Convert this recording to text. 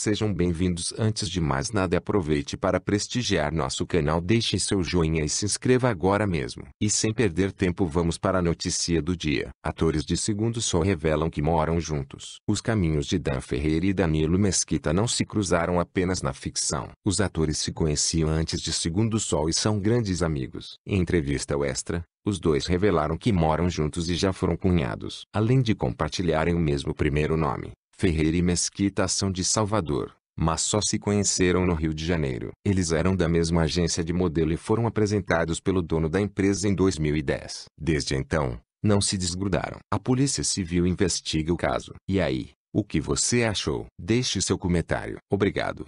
Sejam bem-vindos. Antes de mais nada, aproveite para prestigiar nosso canal, deixe seu joinha e se inscreva agora mesmo. E sem perder tempo, vamos para a notícia do dia. Atores de segundo só revelam que moram juntos. Os caminhos de Dan Ferreira e Danilo Mesquita não se cruzaram apenas na ficção. Os atores se conheciam antes de Segundo Sol e são grandes amigos. Em entrevista ao Extra, os dois revelaram que moram juntos e já foram cunhados, além de compartilharem o mesmo primeiro nome. Ferreira e Mesquita são de Salvador, mas só se conheceram no Rio de Janeiro. Eles eram da mesma agência de modelo e foram apresentados pelo dono da empresa em 2010. Desde então, não se desgrudaram. A Polícia Civil investiga o caso. E aí, o que você achou? Deixe seu comentário. Obrigado.